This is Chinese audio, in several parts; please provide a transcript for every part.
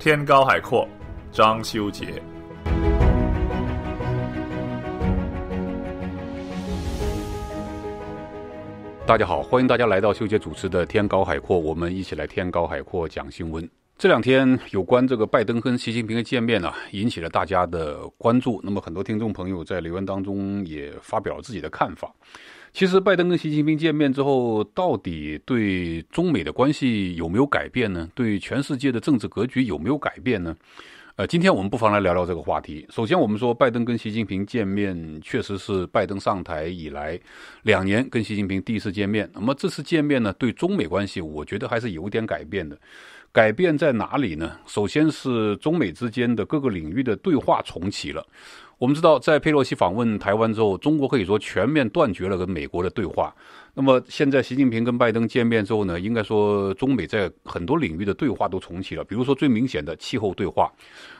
天高海阔，张修杰。大家好，欢迎大家来到修杰主持的《天高海阔》，我们一起来《天高海阔》讲新闻。这两天有关这个拜登跟习近平的见面呢，引起了大家的关注。那么很多听众朋友在留言当中也发表了自己的看法。其实，拜登跟习近平见面之后，到底对中美的关系有没有改变呢？对全世界的政治格局有没有改变呢？呃，今天我们不妨来聊聊这个话题。首先，我们说拜登跟习近平见面，确实是拜登上台以来两年跟习近平第一次见面。那么这次见面呢，对中美关系，我觉得还是有点改变的。改变在哪里呢？首先是中美之间的各个领域的对话重启了。我们知道，在佩洛西访问台湾之后，中国可以说全面断绝了跟美国的对话。那么现在，习近平跟拜登见面之后呢，应该说中美在很多领域的对话都重启了，比如说最明显的气候对话。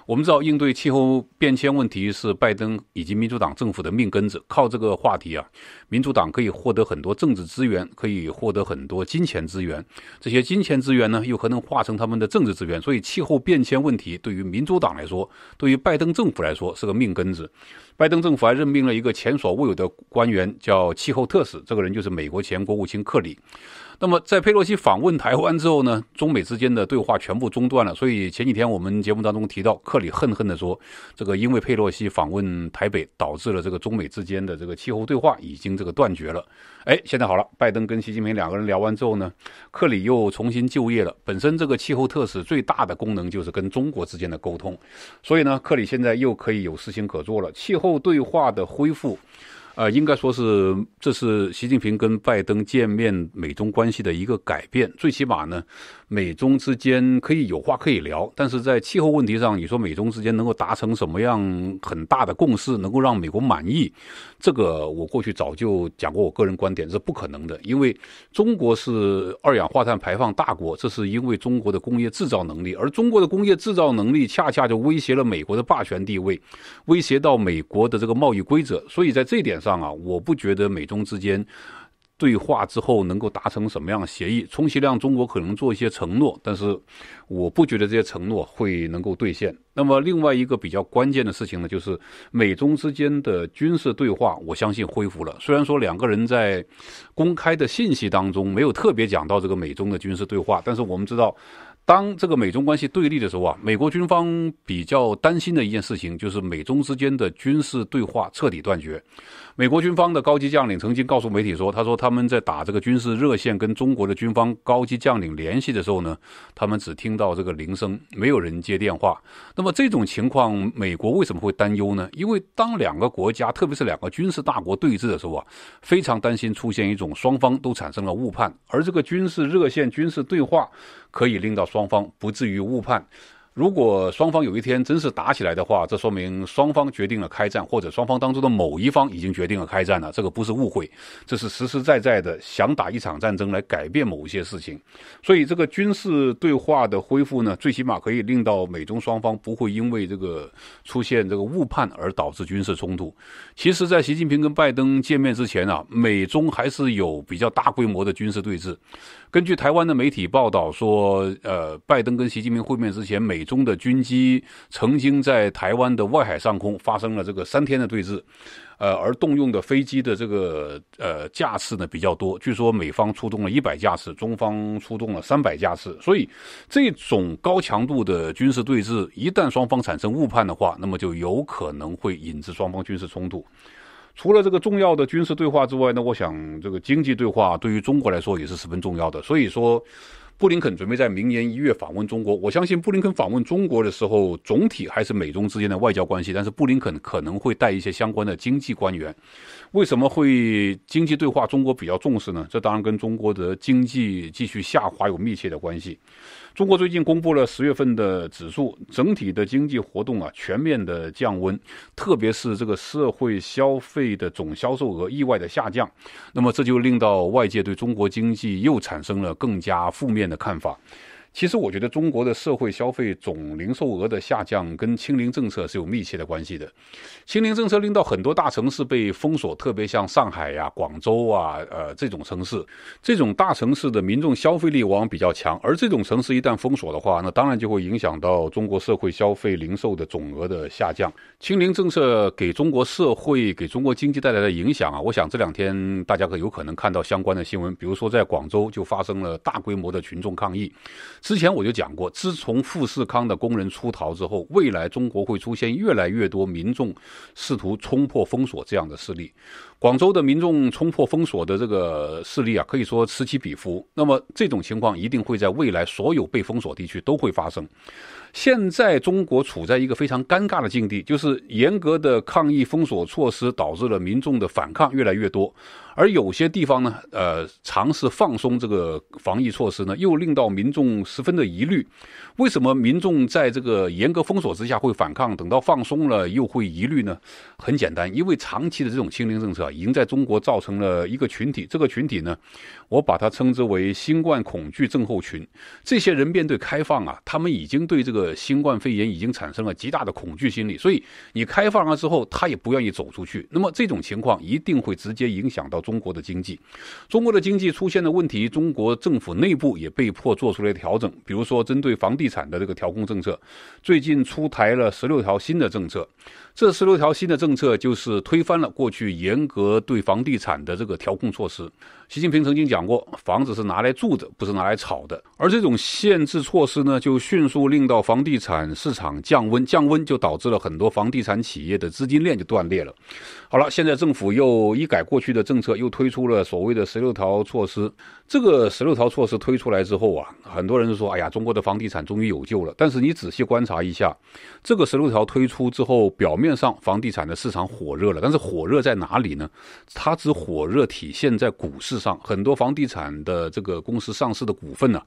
我们知道，应对气候变迁问题是拜登以及民主党政府的命根子。靠这个话题啊，民主党可以获得很多政治资源，可以获得很多金钱资源。这些金钱资源呢，又可能化成他们的政治资源。所以，气候变迁问题对于民主党来说，对于拜登政府来说是个命根子。拜登政府还任命了一个前所未有的官员，叫气候特使。这个人就是美国前国务卿克里。那么，在佩洛西访问台湾之后呢，中美之间的对话全部中断了。所以前几天我们节目当中提到，克里恨恨地说：“这个因为佩洛西访问台北，导致了这个中美之间的这个气候对话已经这个断绝了。”哎，现在好了，拜登跟习近平两个人聊完之后呢，克里又重新就业了。本身这个气候特使最大的功能就是跟中国之间的沟通，所以呢，克里现在又可以有事情可做了，气候对话的恢复。啊，应该说是，这是习近平跟拜登见面，美中关系的一个改变。最起码呢。美中之间可以有话可以聊，但是在气候问题上，你说美中之间能够达成什么样很大的共识，能够让美国满意，这个我过去早就讲过，我个人观点是不可能的，因为中国是二氧化碳排放大国，这是因为中国的工业制造能力，而中国的工业制造能力恰恰就威胁了美国的霸权地位，威胁到美国的这个贸易规则，所以在这一点上啊，我不觉得美中之间。对话之后能够达成什么样的协议？充其量中国可能做一些承诺，但是我不觉得这些承诺会能够兑现。那么另外一个比较关键的事情呢，就是美中之间的军事对话，我相信恢复了。虽然说两个人在公开的信息当中没有特别讲到这个美中的军事对话，但是我们知道，当这个美中关系对立的时候啊，美国军方比较担心的一件事情就是美中之间的军事对话彻底断绝。美国军方的高级将领曾经告诉媒体说：“他说他们在打这个军事热线跟中国的军方高级将领联系的时候呢，他们只听到这个铃声，没有人接电话。那么这种情况，美国为什么会担忧呢？因为当两个国家，特别是两个军事大国对峙的时候啊，非常担心出现一种双方都产生了误判，而这个军事热线军事对话可以令到双方不至于误判。”如果双方有一天真是打起来的话，这说明双方决定了开战，或者双方当中的某一方已经决定了开战了。这个不是误会，这是实实在在的想打一场战争来改变某一些事情。所以这个军事对话的恢复呢，最起码可以令到美中双方不会因为这个出现这个误判而导致军事冲突。其实，在习近平跟拜登见面之前啊，美中还是有比较大规模的军事对峙。根据台湾的媒体报道说，呃，拜登跟习近平会面之前，美中的军机曾经在台湾的外海上空发生了这个三天的对峙，呃，而动用的飞机的这个呃架次呢比较多，据说美方出动了一百架次，中方出动了三百架次。所以，这种高强度的军事对峙，一旦双方产生误判的话，那么就有可能会引致双方军事冲突。除了这个重要的军事对话之外，呢，我想这个经济对话对于中国来说也是十分重要的。所以说。布林肯准备在明年一月访问中国，我相信布林肯访问中国的时候，总体还是美中之间的外交关系，但是布林肯可能会带一些相关的经济官员。为什么会经济对话？中国比较重视呢？这当然跟中国的经济继续下滑有密切的关系。中国最近公布了十月份的指数，整体的经济活动啊全面的降温，特别是这个社会消费的总销售额意外的下降，那么这就令到外界对中国经济又产生了更加负面的看法。其实我觉得中国的社会消费总零售额的下降跟清零政策是有密切的关系的。清零政策令到很多大城市被封锁，特别像上海呀、广州啊，呃这种城市，这种大城市的民众消费力往往比较强，而这种城市一旦封锁的话，那当然就会影响到中国社会消费零售的总额的下降。清零政策给中国社会、给中国经济带来的影响啊，我想这两天大家可有可能看到相关的新闻，比如说在广州就发生了大规模的群众抗议。之前我就讲过，自从富士康的工人出逃之后，未来中国会出现越来越多民众试图冲破封锁这样的事例。广州的民众冲破封锁的这个势力啊，可以说此起彼伏。那么这种情况一定会在未来所有被封锁地区都会发生。现在中国处在一个非常尴尬的境地，就是严格的抗疫封锁措施导致了民众的反抗越来越多，而有些地方呢，呃，尝试放松这个防疫措施呢，又令到民众十分的疑虑。为什么民众在这个严格封锁之下会反抗？等到放松了又会疑虑呢？很简单，因为长期的这种清零政策。已经在中国造成了一个群体，这个群体呢，我把它称之为新冠恐惧症候群。这些人面对开放啊，他们已经对这个新冠肺炎已经产生了极大的恐惧心理，所以你开放了之后，他也不愿意走出去。那么这种情况一定会直接影响到中国的经济。中国的经济出现了问题，中国政府内部也被迫做出了调整，比如说针对房地产的这个调控政策，最近出台了十六条新的政策。这十六条新的政策就是推翻了过去严格。和对房地产的这个调控措施，习近平曾经讲过，房子是拿来住的，不是拿来炒的。而这种限制措施呢，就迅速令到房地产市场降温，降温就导致了很多房地产企业的资金链就断裂了。好了，现在政府又一改过去的政策，又推出了所谓的十六条措施。这个十六条措施推出来之后啊，很多人说，哎呀，中国的房地产终于有救了。但是你仔细观察一下，这个十六条推出之后，表面上房地产的市场火热了，但是火热在哪里呢？它只火热体现在股市上，很多房地产的这个公司上市的股份呢，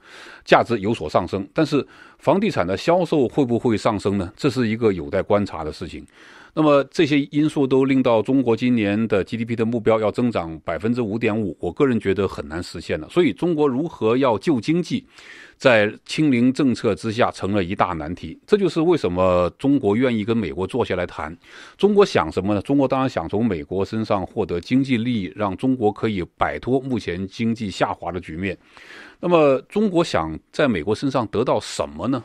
价值有所上升，但是房地产的销售会不会上升呢？这是一个有待观察的事情。那么这些因素都令到中国今年的 GDP 的目标要增长百分之五点五，我个人觉得很难实现的。所以中国如何要救经济，在清零政策之下成了一大难题。这就是为什么中国愿意跟美国坐下来谈。中国想什么呢？中国当然想从美国身上获得经济利益，让中国可以摆脱目前经济下滑的局面。那么中国想在美国身上得到什么呢？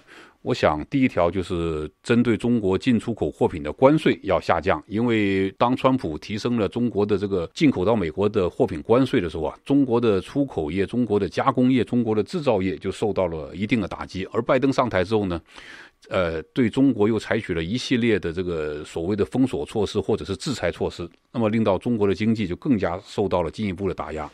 我想，第一条就是针对中国进出口货品的关税要下降，因为当川普提升了中国的这个进口到美国的货品关税的时候啊，中国的出口业、中国的加工业、中国的制造业就受到了一定的打击。而拜登上台之后呢，呃，对中国又采取了一系列的这个所谓的封锁措施或者是制裁措施，那么令到中国的经济就更加受到了进一步的打压。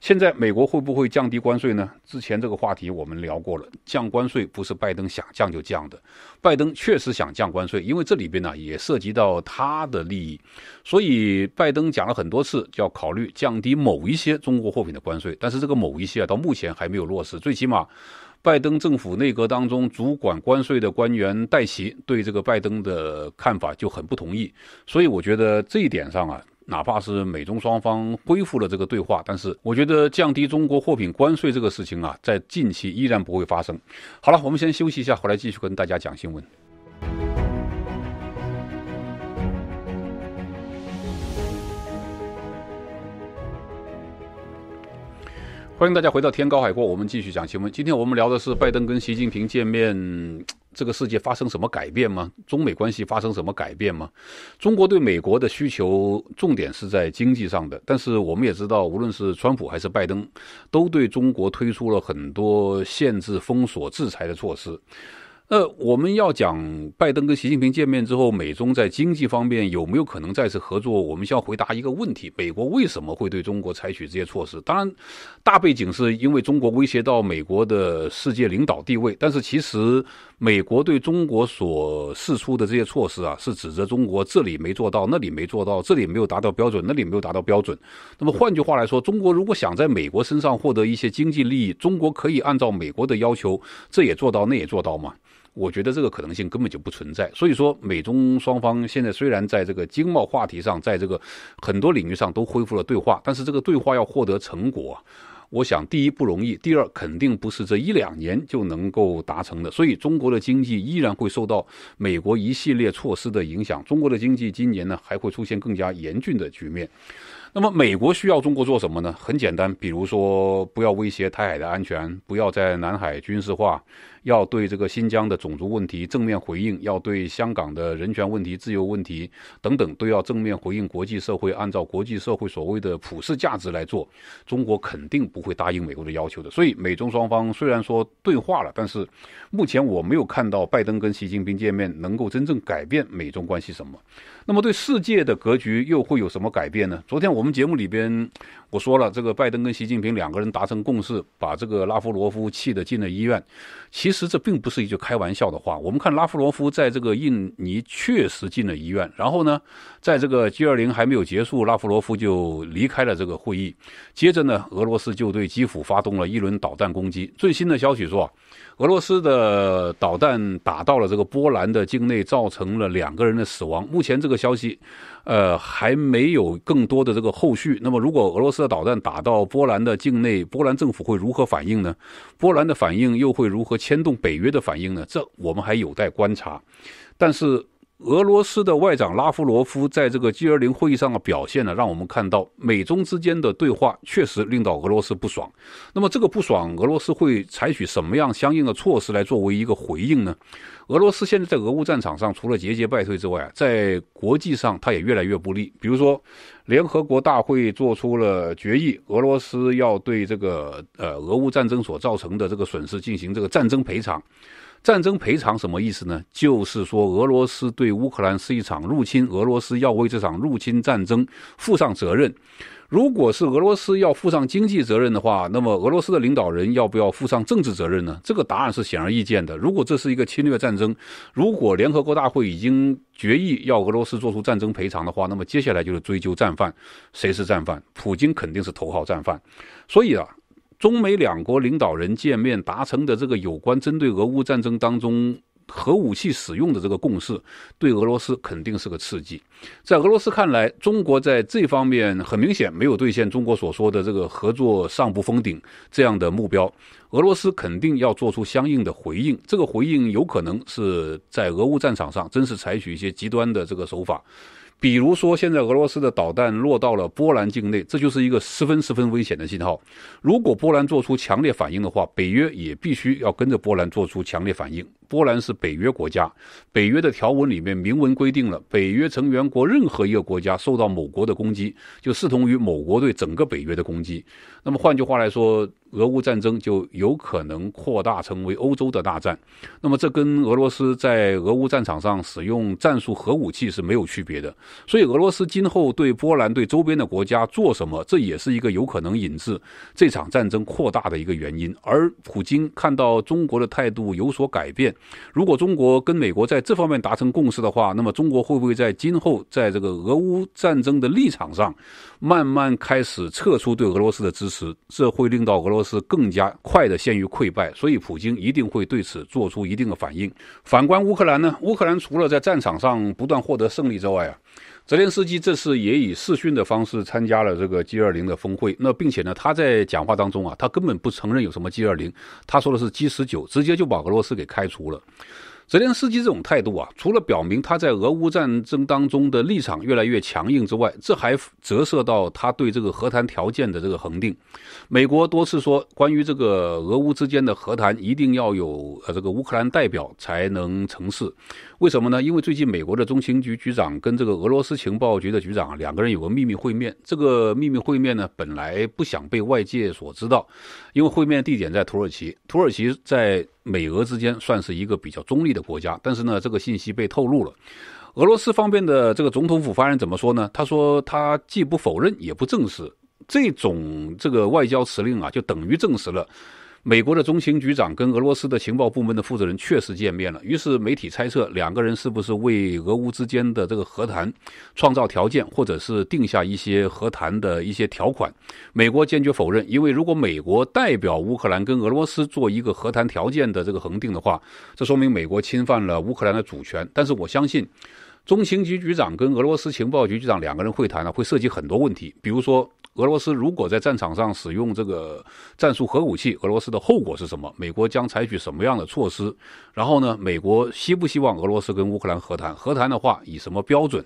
现在美国会不会降低关税呢？之前这个话题我们聊过了，降关税不是拜登想降就降的。拜登确实想降关税，因为这里边呢也涉及到他的利益，所以拜登讲了很多次，要考虑降低某一些中国货品的关税。但是这个某一些啊，到目前还没有落实。最起码，拜登政府内阁当中主管关税的官员戴奇对这个拜登的看法就很不同意。所以我觉得这一点上啊。哪怕是美中双方恢复了这个对话，但是我觉得降低中国货品关税这个事情啊，在近期依然不会发生。好了，我们先休息一下，回来继续跟大家讲新闻。欢迎大家回到天高海阔，我们继续讲新闻。今天我们聊的是拜登跟习近平见面，这个世界发生什么改变吗？中美关系发生什么改变吗？中国对美国的需求重点是在经济上的，但是我们也知道，无论是川普还是拜登，都对中国推出了很多限制、封锁、制裁的措施。呃，我们要讲拜登跟习近平见面之后，美中在经济方面有没有可能再次合作？我们需要回答一个问题：美国为什么会对中国采取这些措施？当然，大背景是因为中国威胁到美国的世界领导地位，但是其实。美国对中国所示出的这些措施啊，是指着中国这里没做到，那里没做到，这里没有达到标准，那里没有达到标准。那么换句话来说，中国如果想在美国身上获得一些经济利益，中国可以按照美国的要求，这也做到，那也做到吗？我觉得这个可能性根本就不存在。所以说，美中双方现在虽然在这个经贸话题上，在这个很多领域上都恢复了对话，但是这个对话要获得成果。我想，第一不容易，第二肯定不是这一两年就能够达成的。所以，中国的经济依然会受到美国一系列措施的影响。中国的经济今年呢，还会出现更加严峻的局面。那么美国需要中国做什么呢？很简单，比如说不要威胁台海的安全，不要在南海军事化，要对这个新疆的种族问题正面回应，要对香港的人权问题、自由问题等等都要正面回应。国际社会按照国际社会所谓的普世价值来做，中国肯定不会答应美国的要求的。所以美中双方虽然说对话了，但是目前我没有看到拜登跟习近平见面能够真正改变美中关系什么。那么对世界的格局又会有什么改变呢？昨天我。我们节目里边。我说了，这个拜登跟习近平两个人达成共识，把这个拉夫罗夫气得进了医院。其实这并不是一句开玩笑的话。我们看拉夫罗夫在这个印尼确实进了医院，然后呢，在这个 G20 还没有结束，拉夫罗夫就离开了这个会议。接着呢，俄罗斯就对基辅发动了一轮导弹攻击。最新的消息说，俄罗斯的导弹打到了这个波兰的境内，造成了两个人的死亡。目前这个消息，呃，还没有更多的这个后续。那么如果俄罗斯这导弹打到波兰的境内，波兰政府会如何反应呢？波兰的反应又会如何牵动北约的反应呢？这我们还有待观察。但是。俄罗斯的外长拉夫罗夫在这个 G20 会议上的表现呢，让我们看到美中之间的对话确实令到俄罗斯不爽。那么这个不爽，俄罗斯会采取什么样相应的措施来作为一个回应呢？俄罗斯现在在俄乌战场上除了节节败退之外在国际上它也越来越不利。比如说，联合国大会做出了决议，俄罗斯要对这个呃俄乌战争所造成的这个损失进行这个战争赔偿。战争赔偿什么意思呢？就是说俄罗斯对乌克兰是一场入侵，俄罗斯要为这场入侵战争负上责任。如果是俄罗斯要负上经济责任的话，那么俄罗斯的领导人要不要负上政治责任呢？这个答案是显而易见的。如果这是一个侵略战争，如果联合国大会已经决议要俄罗斯做出战争赔偿的话，那么接下来就是追究战犯，谁是战犯？普京肯定是头号战犯。所以啊。中美两国领导人见面达成的这个有关针对俄乌战争当中核武器使用的这个共识，对俄罗斯肯定是个刺激。在俄罗斯看来，中国在这方面很明显没有兑现中国所说的这个合作上不封顶这样的目标。俄罗斯肯定要做出相应的回应，这个回应有可能是在俄乌战场上真是采取一些极端的这个手法。比如说，现在俄罗斯的导弹落到了波兰境内，这就是一个十分十分危险的信号。如果波兰做出强烈反应的话，北约也必须要跟着波兰做出强烈反应。波兰是北约国家，北约的条文里面明文规定了，北约成员国任何一个国家受到某国的攻击，就视同于某国对整个北约的攻击。那么，换句话来说，俄乌战争就有可能扩大成为欧洲的大战，那么这跟俄罗斯在俄乌战场上使用战术核武器是没有区别的。所以俄罗斯今后对波兰、对周边的国家做什么，这也是一个有可能引致这场战争扩大的一个原因。而普京看到中国的态度有所改变，如果中国跟美国在这方面达成共识的话，那么中国会不会在今后在这个俄乌战争的立场上慢慢开始撤出对俄罗斯的支持？这会令到俄罗斯。是更加快的陷于溃败，所以普京一定会对此做出一定的反应。反观乌克兰呢？乌克兰除了在战场上不断获得胜利之外啊，泽连斯基这次也以视讯的方式参加了这个 G20 的峰会。那并且呢，他在讲话当中啊，他根本不承认有什么 G20，他说的是 G19，直接就把俄罗斯给开除了。泽连斯基这种态度啊，除了表明他在俄乌战争当中的立场越来越强硬之外，这还折射到他对这个和谈条件的这个恒定。美国多次说，关于这个俄乌之间的和谈，一定要有呃这个乌克兰代表才能成事。为什么呢？因为最近美国的中情局局长跟这个俄罗斯情报局的局长两个人有个秘密会面。这个秘密会面呢，本来不想被外界所知道，因为会面地点在土耳其。土耳其在。美俄之间算是一个比较中立的国家，但是呢，这个信息被透露了。俄罗斯方面的这个总统府发言人怎么说呢？他说他既不否认也不证实这种这个外交辞令啊，就等于证实了。美国的中情局长跟俄罗斯的情报部门的负责人确实见面了，于是媒体猜测两个人是不是为俄乌之间的这个和谈创造条件，或者是定下一些和谈的一些条款？美国坚决否认，因为如果美国代表乌克兰跟俄罗斯做一个和谈条件的这个恒定的话，这说明美国侵犯了乌克兰的主权。但是我相信，中情局局长跟俄罗斯情报局局长两个人会谈呢，会涉及很多问题，比如说。俄罗斯如果在战场上使用这个战术核武器，俄罗斯的后果是什么？美国将采取什么样的措施？然后呢？美国希不希望俄罗斯跟乌克兰和谈？和谈的话，以什么标准？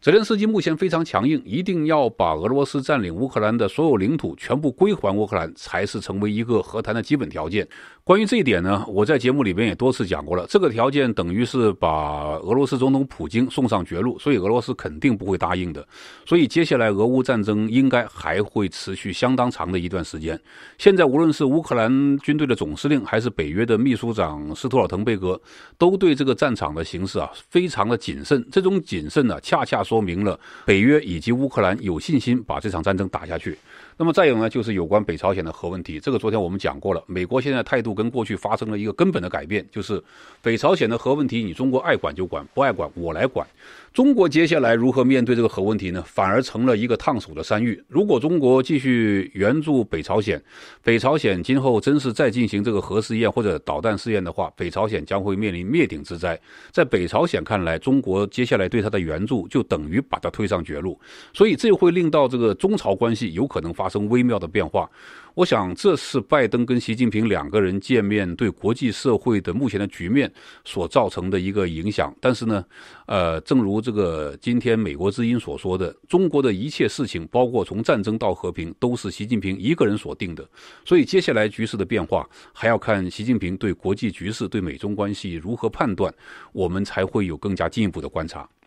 泽连斯基目前非常强硬，一定要把俄罗斯占领乌克兰的所有领土全部归还乌克兰，才是成为一个和谈的基本条件。关于这一点呢，我在节目里边也多次讲过了。这个条件等于是把俄罗斯总统普京送上绝路，所以俄罗斯肯定不会答应的。所以接下来俄乌战争应该。还会持续相当长的一段时间。现在，无论是乌克兰军队的总司令，还是北约的秘书长斯托尔滕贝格，都对这个战场的形势啊非常的谨慎。这种谨慎呢，恰恰说明了北约以及乌克兰有信心把这场战争打下去。那么再有呢，就是有关北朝鲜的核问题，这个昨天我们讲过了。美国现在态度跟过去发生了一个根本的改变，就是北朝鲜的核问题，你中国爱管就管，不爱管我来管。中国接下来如何面对这个核问题呢？反而成了一个烫手的山芋。如果中国继续援助北朝鲜，北朝鲜今后真是再进行这个核试验或者导弹试验的话，北朝鲜将会面临灭顶之灾。在北朝鲜看来，中国接下来对他的援助就等于把他推上绝路，所以这会令到这个中朝关系有可能发。发生微妙的变化，我想这是拜登跟习近平两个人见面对国际社会的目前的局面所造成的一个影响。但是呢，呃，正如这个今天《美国之音》所说的，中国的一切事情，包括从战争到和平，都是习近平一个人所定的。所以，接下来局势的变化还要看习近平对国际局势、对美中关系如何判断，我们才会有更加进一步的观察。